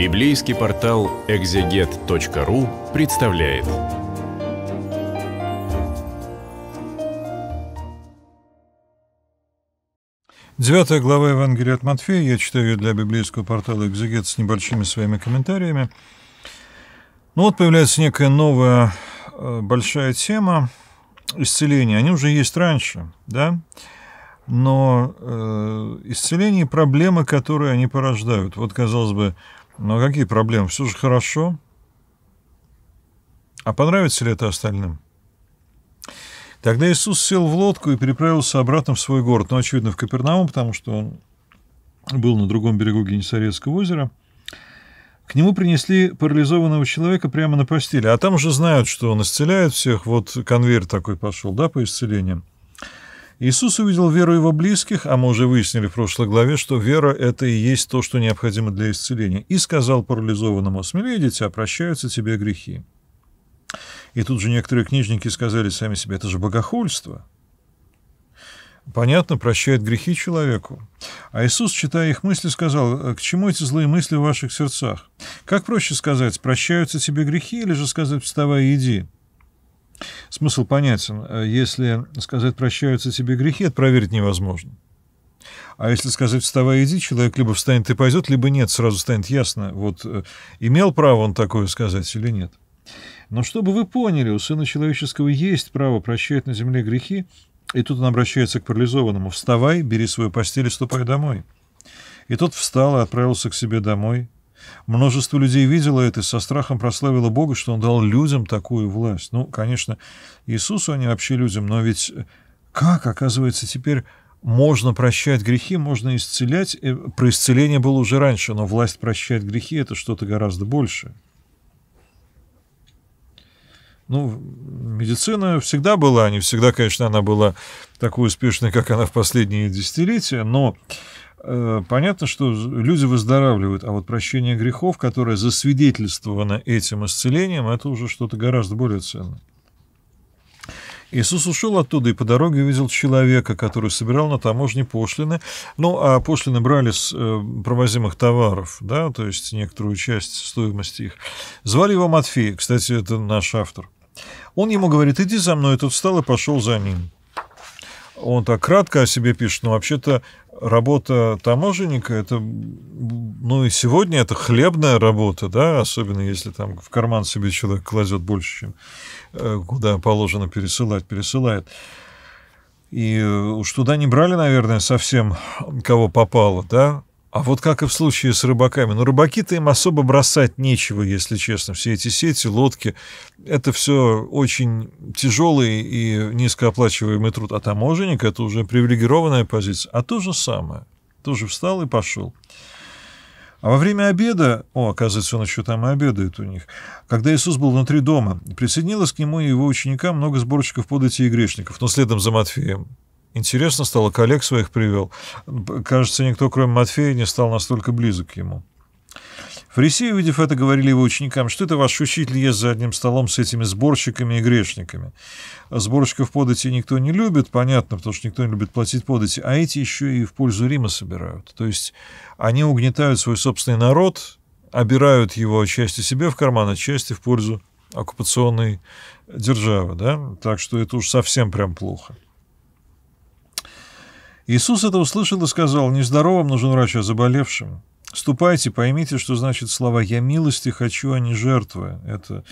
Библейский портал экзегет.ру представляет. Девятая глава Евангелия от Матфея. Я читаю ее для библейского портала «Экзегет» с небольшими своими комментариями. Ну вот появляется некая новая э, большая тема исцеления. Они уже есть раньше, да? Но э, исцеление – проблемы, которые они порождают. Вот, казалось бы, но ну, а какие проблемы? Все же хорошо. А понравится ли это остальным? Тогда Иисус сел в лодку и переправился обратно в свой город. Ну, очевидно, в Капернаум, потому что он был на другом берегу Генесарецкого озера. К нему принесли парализованного человека прямо на постели. А там уже знают, что он исцеляет всех. Вот конвейер такой пошел, да, по исцелениям. Иисус увидел веру его близких, а мы уже выяснили в прошлой главе, что вера — это и есть то, что необходимо для исцеления, и сказал парализованному, «Смелее, дитя, прощаются тебе грехи». И тут же некоторые книжники сказали сами себе, «Это же богохульство». Понятно, прощает грехи человеку. А Иисус, читая их мысли, сказал, «К чему эти злые мысли в ваших сердцах? Как проще сказать, прощаются тебе грехи, или же сказать, вставай и иди?» Смысл понятен. Э, если сказать «прощаются тебе грехи», это проверить невозможно. А если сказать «вставай, иди», человек либо встанет и пойдет, либо нет, сразу станет ясно, вот э, имел право он такое сказать или нет. Но чтобы вы поняли, у Сына Человеческого есть право прощать на земле грехи, и тут он обращается к парализованному «вставай, бери свою постель и ступай домой». И тот встал и отправился к себе домой, Множество людей видело это и со страхом прославило Бога, что Он дал людям такую власть. Ну, конечно, Иисусу, они вообще людям, но ведь э, как, оказывается, теперь можно прощать грехи, можно исцелять. Э, про исцеление было уже раньше, но власть прощать грехи – это что-то гораздо большее. Ну, медицина всегда была, не всегда, конечно, она была такой успешной, как она в последние десятилетия, но Э, понятно, что люди выздоравливают, а вот прощение грехов, которое засвидетельствовано этим исцелением, это уже что-то гораздо более ценное. Иисус ушел оттуда и по дороге увидел человека, который собирал на таможне пошлины. Ну, а пошлины брали с э, провозимых товаров, да, то есть некоторую часть стоимости их. Звали его Матфей, кстати, это наш автор. Он ему говорит, иди за мной, и тот встал и пошел за ним. Он так кратко о себе пишет, но «Ну, вообще-то работа таможенника, это, ну и сегодня это хлебная работа, да, особенно если там в карман себе человек кладет больше, чем э, куда положено пересылать, пересылает. И уж туда не брали, наверное, совсем кого попало, да, а вот как и в случае с рыбаками. Ну, рыбаки-то им особо бросать нечего, если честно. Все эти сети, лодки. Это все очень тяжелый и низкооплачиваемый труд. А таможенник — это уже привилегированная позиция. А то же самое. Тоже встал и пошел. А во время обеда, о, оказывается, он еще там и обедает у них, когда Иисус был внутри дома, присоединилось к нему и его ученикам много сборщиков подати и грешников, но следом за Матфеем. Интересно стало, коллег своих привел. Кажется, никто, кроме Матфея, не стал настолько близок к ему. Фарисеи, увидев это, говорили его ученикам, что это ваш учитель ест за одним столом с этими сборщиками и грешниками. Сборщиков подати никто не любит, понятно, потому что никто не любит платить подати, а эти еще и в пользу Рима собирают. То есть они угнетают свой собственный народ, обирают его отчасти себе в карман, отчасти а в пользу оккупационной державы. Да? Так что это уж совсем прям плохо. Иисус это услышал и сказал, «Нездоровым нужен врач, а заболевшим». «Ступайте, поймите, что значит слова «я милости хочу, а не жертвы». Это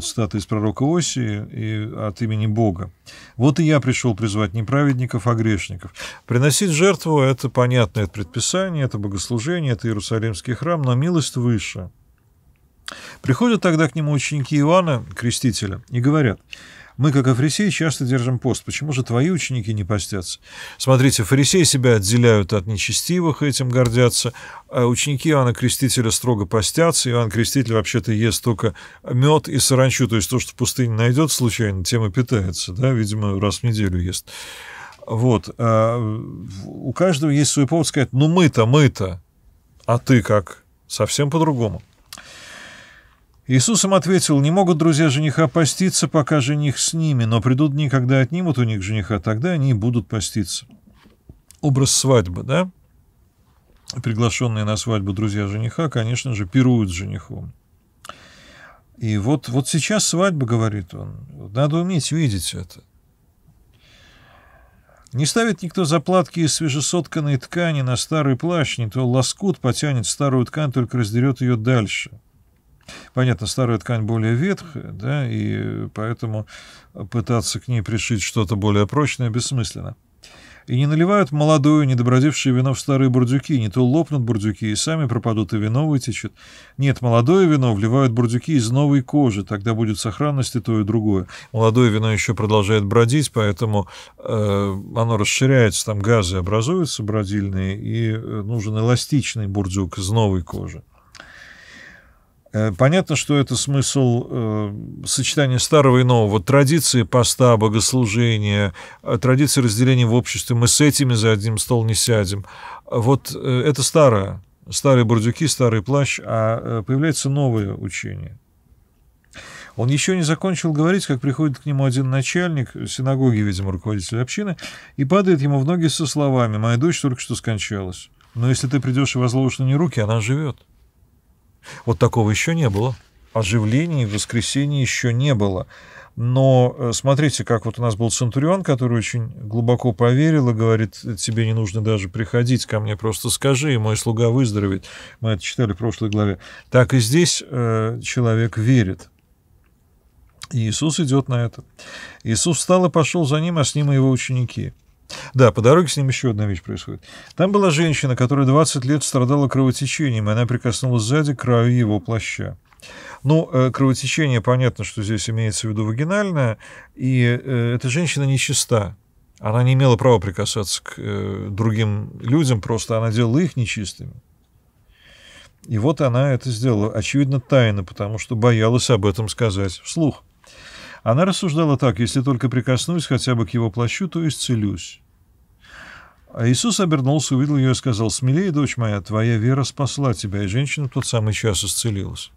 цитата из пророка Осии и от имени Бога. «Вот и я пришел призвать не праведников, а грешников». Приносить жертву – это понятное предписание, это богослужение, это Иерусалимский храм, но милость выше. Приходят тогда к нему ученики Иоанна, крестителя, и говорят – мы, как африсеи, часто держим пост. Почему же твои ученики не постятся? Смотрите, фарисеи себя отделяют от нечестивых, этим гордятся. А ученики Иоанна Крестителя строго постятся. Иоанн Креститель вообще-то ест только мед и саранчу. То есть то, что в пустыне найдет случайно, тем и питается. Да? Видимо, раз в неделю ест. Вот. А, у каждого есть свой повод сказать, ну мы-то, мы-то, а ты как? Совсем по-другому. Иисусом ответил, «Не могут друзья жениха поститься, пока жених с ними, но придут дни, когда отнимут у них жениха, тогда они будут поститься». Образ свадьбы, да? Приглашенные на свадьбу друзья жениха, конечно же, пируют с женихом. И вот, вот сейчас свадьба, говорит он, надо уметь видеть это. Не ставит никто заплатки из свежесотканной ткани на старый плащ, не то лоскут потянет старую ткань, только раздерет ее дальше — Понятно, старая ткань более ветхая, да, и поэтому пытаться к ней пришить что-то более прочное бессмысленно. И не наливают молодое, недобродевшее вино в старые бурдюки, не то лопнут бурдюки и сами пропадут, и вино вытечет. Нет, молодое вино вливают бурдюки из новой кожи, тогда будет сохранность и то, и другое. Молодое вино еще продолжает бродить, поэтому э, оно расширяется, там газы образуются бродильные, и э, нужен эластичный бурдюк из новой кожи. Э, понятно, что это смысл э, сочетания старого и нового. Традиции поста, богослужения, э, традиции разделения в обществе. Мы с этими за одним стол не сядем. Вот э, это старое. Старые бурдюки, старый плащ, а э, появляется новое учение. Он еще не закончил говорить, как приходит к нему один начальник синагоги, видимо, руководитель общины, и падает ему в ноги со словами «Моя дочь только что скончалась. Но если ты придешь и возложишь на нее руки, она живет». Вот такого еще не было. Оживлений в воскресенье еще не было. Но э, смотрите, как вот у нас был Центурион, который очень глубоко поверил и говорит, тебе не нужно даже приходить ко мне, просто скажи, и мой слуга выздоровеет. Мы это читали в прошлой главе. Так и здесь э, человек верит. И Иисус идет на это. Иисус встал и пошел за ним, а с ним и его ученики. Да, по дороге с ним еще одна вещь происходит. Там была женщина, которая 20 лет страдала кровотечением, и она прикоснулась сзади к краю его плаща. Ну, э, кровотечение, понятно, что здесь имеется в виду вагинальное, и э, эта женщина нечиста. Она не имела права прикасаться к э, другим людям, просто она делала их нечистыми. И вот она это сделала, очевидно, тайно, потому что боялась об этом сказать вслух. Она рассуждала так, если только прикоснусь хотя бы к его плащу, то исцелюсь. А Иисус обернулся, увидел ее и сказал, «Смелее, дочь моя, твоя вера спасла тебя», и женщина в тот самый час исцелилась.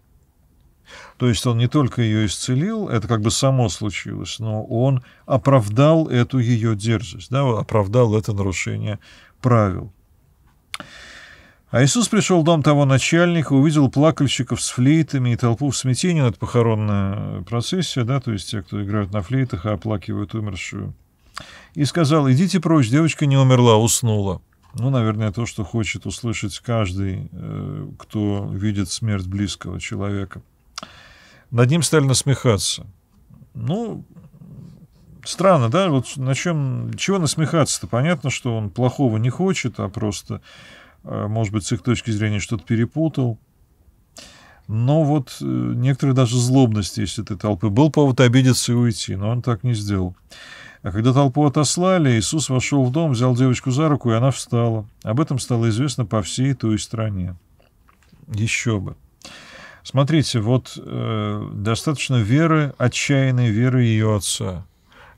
То есть он не только ее исцелил, это как бы само случилось, но он оправдал эту ее дерзость, да, оправдал это нарушение правил. А Иисус пришел в дом того начальника, увидел плакальщиков с флейтами и толпу в смятении, ну, это похоронная процессия, да, то есть те, кто играют на флейтах и оплакивают умершую. И сказал, идите прочь, девочка не умерла, уснула. Ну, наверное, то, что хочет услышать каждый, э, кто видит смерть близкого человека. Над ним стали насмехаться. Ну, странно, да, вот на чем, чего насмехаться-то? Понятно, что он плохого не хочет, а просто Э, может быть, с их точки зрения что-то перепутал. Но вот э, некоторые даже злобности есть этой толпы. Был повод обидеться и уйти, но он так не сделал. А когда толпу отослали, Иисус вошел в дом, взял девочку за руку, и она встала. Об этом стало известно по всей той стране. Еще бы. Смотрите, вот э, достаточно веры, отчаянной веры ее отца.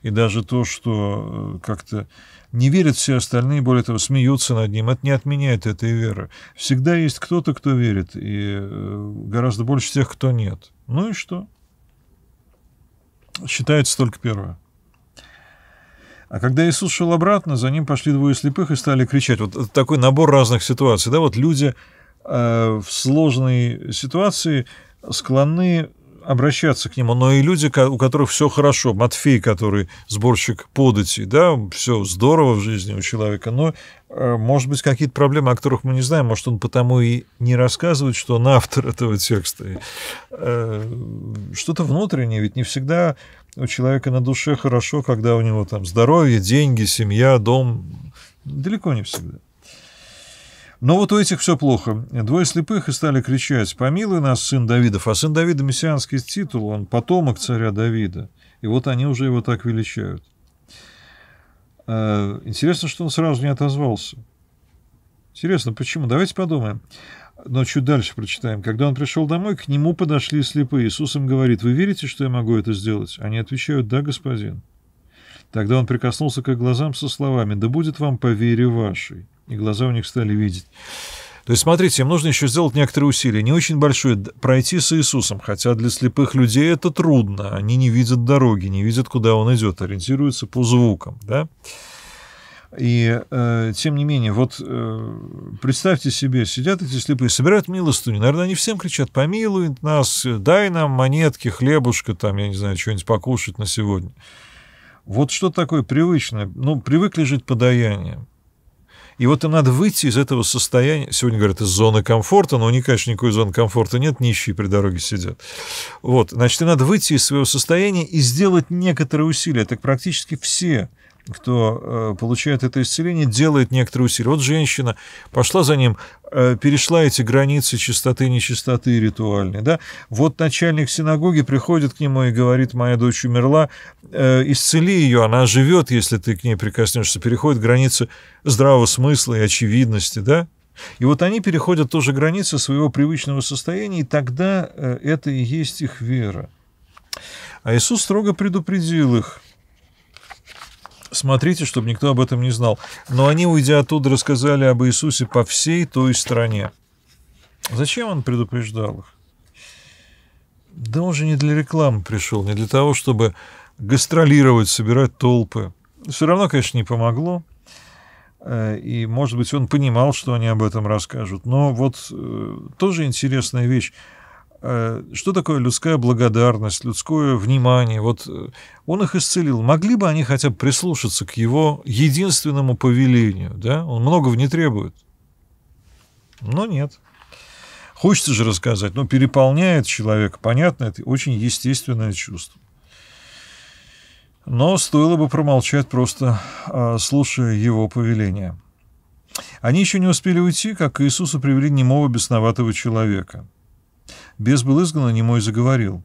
И даже то, что э, как-то не верят все остальные, более того, смеются над ним. Это не отменяет этой веры. Всегда есть кто-то, кто верит, и э, гораздо больше тех, кто нет. Ну и что? Считается только первое. А когда Иисус шел обратно, за ним пошли двое слепых и стали кричать. Вот такой набор разных ситуаций. Да, вот люди э, в сложной ситуации склонны обращаться к нему, но и люди, у которых все хорошо. Матфей, который сборщик податей, да, все здорово в жизни у человека, но, э, может быть, какие-то проблемы, о которых мы не знаем, может, он потому и не рассказывает, что он автор этого текста. Э, что-то внутреннее, ведь не всегда у человека на душе хорошо, когда у него там здоровье, деньги, семья, дом. Далеко не всегда. Но «Ну, вот у этих все плохо. Двое слепых и стали кричать «Помилуй нас, сын Давидов!» А сын Давида – мессианский титул, он потомок царя Давида. И вот они уже его так величают. А, интересно, что он сразу не отозвался. Интересно, почему? Давайте подумаем. Но чуть дальше прочитаем. Когда он пришел домой, к нему подошли слепые. Иисус им говорит, вы верите, что я могу это сделать? Они отвечают, да, господин. Тогда он прикоснулся к их глазам со словами, да будет вам по вере вашей и глаза у них стали видеть. То есть, смотрите, им нужно еще сделать некоторые усилия, не очень большое пройти с Иисусом, хотя для слепых людей это трудно, они не видят дороги, не видят, куда он идет, ориентируются по звукам, да? И э, тем не менее, вот э, представьте себе, сидят эти слепые, собирают милостыню. Наверное, они всем кричат, помилуй нас, дай нам монетки, хлебушка, там, я не знаю, что-нибудь покушать на сегодня. Вот что такое привычное? Ну, привыкли жить подаянием. И вот им надо выйти из этого состояния, сегодня говорят, из зоны комфорта, но у них, конечно, никакой зоны комфорта нет, нищие при дороге сидят. Вот, значит, им надо выйти из своего состояния и сделать некоторые усилия. Так практически все кто э, получает это исцеление, делает некоторые усилия. Вот женщина пошла за ним, э, перешла эти границы чистоты и нечистоты ритуальной. Да? Вот начальник синагоги приходит к нему и говорит, моя дочь умерла, э, исцели ее, она живет, если ты к ней прикоснешься, переходит границы здравого смысла и очевидности. Да? И вот они переходят тоже границы своего привычного состояния, и тогда это и есть их вера. А Иисус строго предупредил их – смотрите, чтобы никто об этом не знал. Но они, уйдя оттуда, рассказали об Иисусе по всей той стране. Зачем он предупреждал их? Да он же не для рекламы пришел, не для того, чтобы гастролировать, собирать толпы. Все равно, конечно, не помогло. Э, и, может быть, он понимал, что они об этом расскажут. Но вот э, тоже интересная вещь. Э, что такое людская благодарность, людское внимание. Вот э, он их исцелил. Могли бы они хотя бы прислушаться к его единственному повелению, да? Он многого не требует. Но нет. Хочется же рассказать, но переполняет человека. Понятно, это очень естественное чувство. Но стоило бы промолчать, просто а, слушая его повеление. Они еще не успели уйти, как к Иисусу привели немого бесноватого человека – Бес был изгнан, а немой заговорил.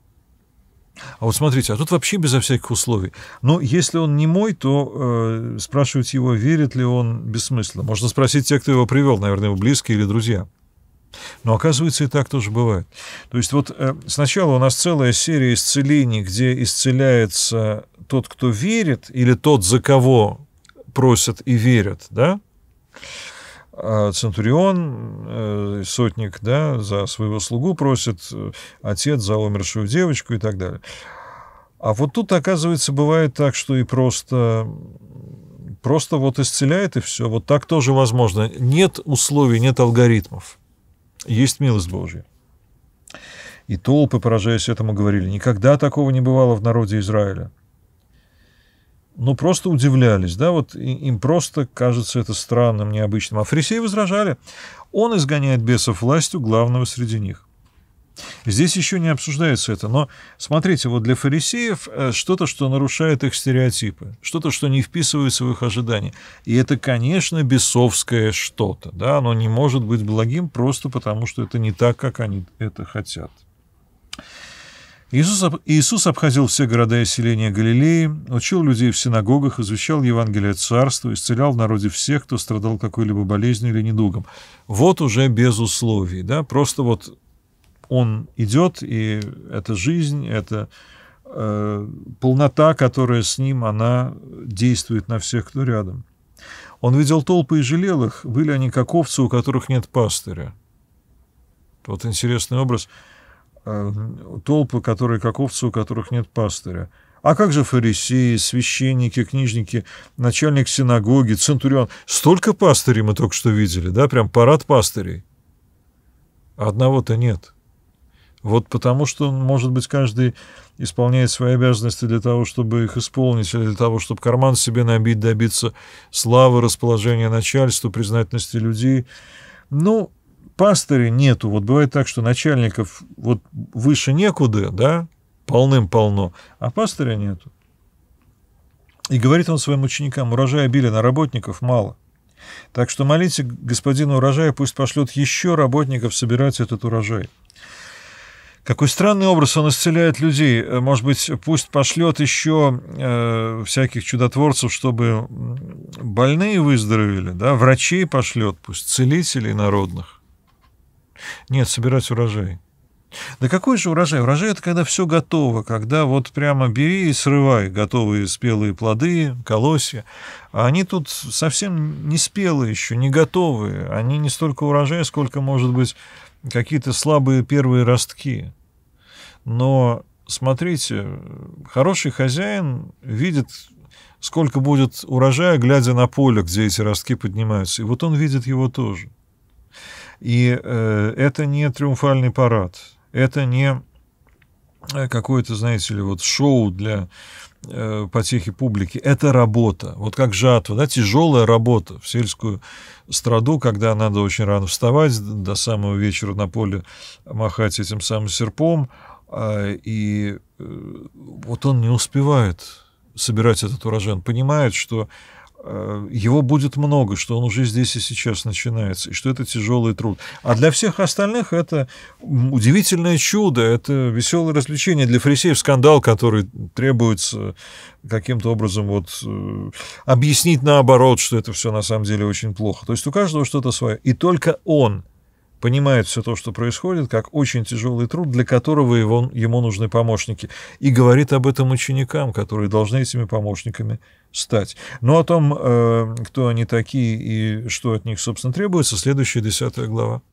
А вот смотрите, а тут вообще безо всяких условий. Но ну, если он не мой, то э, спрашивать его, верит ли он, бессмысленно. Можно спросить тех, кто его привел, наверное, его близкие или друзья. Но оказывается, и так тоже бывает. То есть вот э, сначала у нас целая серия исцелений, где исцеляется тот, кто верит, или тот, за кого просят и верят, да? А Центурион, э, сотник, да, за своего слугу просит э, отец за умершую девочку и так далее. А вот тут, оказывается, бывает так, что и просто просто вот исцеляет, и все. Вот так тоже возможно. Нет условий, нет алгоритмов. Есть милость Божья. И толпы, поражаясь этому, говорили, никогда такого не бывало в народе Израиля ну, просто удивлялись, да, вот им просто кажется это странным, необычным. А фарисеи возражали, он изгоняет бесов властью главного среди них. Здесь еще не обсуждается это, но смотрите, вот для фарисеев э, что-то, что нарушает их стереотипы, что-то, что не вписывается в их ожидания. И это, конечно, бесовское что-то, да, оно не может быть благим просто потому, что это не так, как они это хотят. Иисус, Иисус обходил все города и селения Галилеи, учил людей в синагогах, извещал Евангелие Царства, исцелял в народе всех, кто страдал какой-либо болезнью или недугом. Вот уже без условий, да, просто вот он идет, и эта жизнь, это э, полнота, которая с ним, она действует на всех, кто рядом. Он видел толпы и жалел их, были они как овцы, у которых нет пастыря. Вот интересный образ – Э, толпы, которые как овцы, у которых нет пастыря. А как же фарисеи, священники, книжники, начальник синагоги, центурион? Столько пастырей мы только что видели, да, прям парад пастырей. Одного-то нет. Вот потому что, может быть, каждый исполняет свои обязанности для того, чтобы их исполнить, или для того, чтобы карман себе набить, добиться славы, расположения начальства, признательности людей. Ну, пастыря нету. Вот бывает так, что начальников вот выше некуда, да, полным-полно, а пастыря нету. И говорит он своим ученикам, урожай обилен, на работников мало. Так что молите господина урожая, пусть пошлет еще работников собирать этот урожай. Какой странный образ он исцеляет людей. Может быть, пусть пошлет еще э, всяких чудотворцев, чтобы больные выздоровели, да, врачей пошлет, пусть целителей народных. Нет, собирать урожай. Да какой же урожай? Урожай — это когда все готово, когда вот прямо бери и срывай готовые спелые плоды, колосья. А они тут совсем не спелые еще, не готовые. Они не столько урожай, сколько, может быть, какие-то слабые первые ростки. Но, смотрите, хороший хозяин видит, сколько будет урожая, глядя на поле, где эти ростки поднимаются. И вот он видит его тоже. — и э, это не триумфальный парад, это не э, какое-то, знаете ли, вот шоу для э, потехи публики. Это работа. Вот как жатва, да, тяжелая работа в сельскую страду, когда надо очень рано вставать, до самого вечера на поле махать этим самым серпом. Э, и э, вот он не успевает собирать этот урожай. Он понимает, что Э, его будет много, что он уже здесь и сейчас начинается, и что это тяжелый труд. А для всех остальных это удивительное чудо, это веселое развлечение. Для фарисеев скандал, который требуется каким-то образом вот э, объяснить наоборот, что это все на самом деле очень плохо. То есть у каждого что-то свое. И только он – понимает все то, что происходит, как очень тяжелый труд, для которого его, ему нужны помощники, и говорит об этом ученикам, которые должны этими помощниками стать. Но ну, о том, э, кто они такие и что от них, собственно, требуется, следующая десятая глава.